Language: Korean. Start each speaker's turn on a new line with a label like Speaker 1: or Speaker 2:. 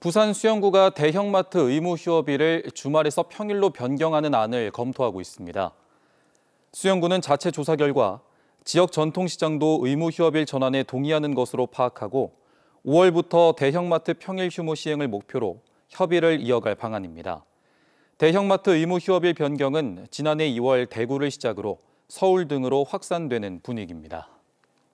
Speaker 1: 부산 수영구가 대형마트 의무 휴업일을 주말에서 평일로 변경하는 안을 검토하고 있습니다. 수영구는 자체 조사 결과 지역 전통시장도 의무 휴업일 전환에 동의하는 것으로 파악하고 5월부터 대형마트 평일 휴무 시행을 목표로 협의를 이어갈 방안입니다. 대형마트 의무 휴업일 변경은 지난해 2월 대구를 시작으로 서울 등으로 확산되는 분위기입니다.